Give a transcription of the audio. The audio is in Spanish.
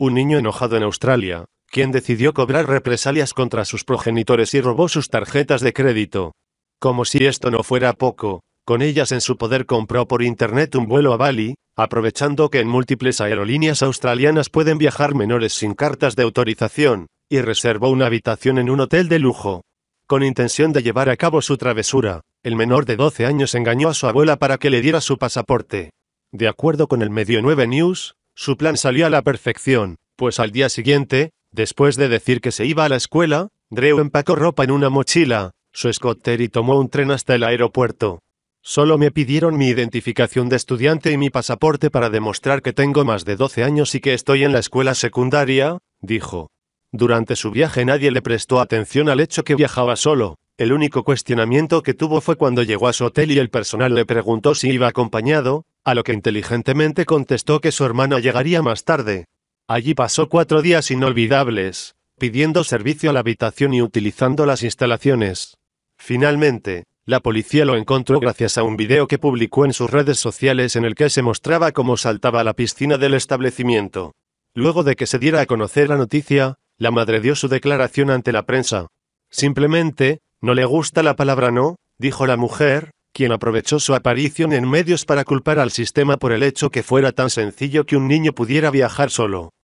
un niño enojado en Australia, quien decidió cobrar represalias contra sus progenitores y robó sus tarjetas de crédito. Como si esto no fuera poco, con ellas en su poder compró por internet un vuelo a Bali, aprovechando que en múltiples aerolíneas australianas pueden viajar menores sin cartas de autorización, y reservó una habitación en un hotel de lujo. Con intención de llevar a cabo su travesura, el menor de 12 años engañó a su abuela para que le diera su pasaporte. De acuerdo con el medio 9 News, su plan salió a la perfección, pues al día siguiente, después de decir que se iba a la escuela, Drew empacó ropa en una mochila, su escotter y tomó un tren hasta el aeropuerto. Solo me pidieron mi identificación de estudiante y mi pasaporte para demostrar que tengo más de 12 años y que estoy en la escuela secundaria, dijo. Durante su viaje nadie le prestó atención al hecho que viajaba solo. El único cuestionamiento que tuvo fue cuando llegó a su hotel y el personal le preguntó si iba acompañado, a lo que inteligentemente contestó que su hermana llegaría más tarde. Allí pasó cuatro días inolvidables, pidiendo servicio a la habitación y utilizando las instalaciones. Finalmente, la policía lo encontró gracias a un video que publicó en sus redes sociales en el que se mostraba cómo saltaba a la piscina del establecimiento. Luego de que se diera a conocer la noticia, la madre dio su declaración ante la prensa. Simplemente, no le gusta la palabra no, dijo la mujer, quien aprovechó su aparición en medios para culpar al sistema por el hecho que fuera tan sencillo que un niño pudiera viajar solo.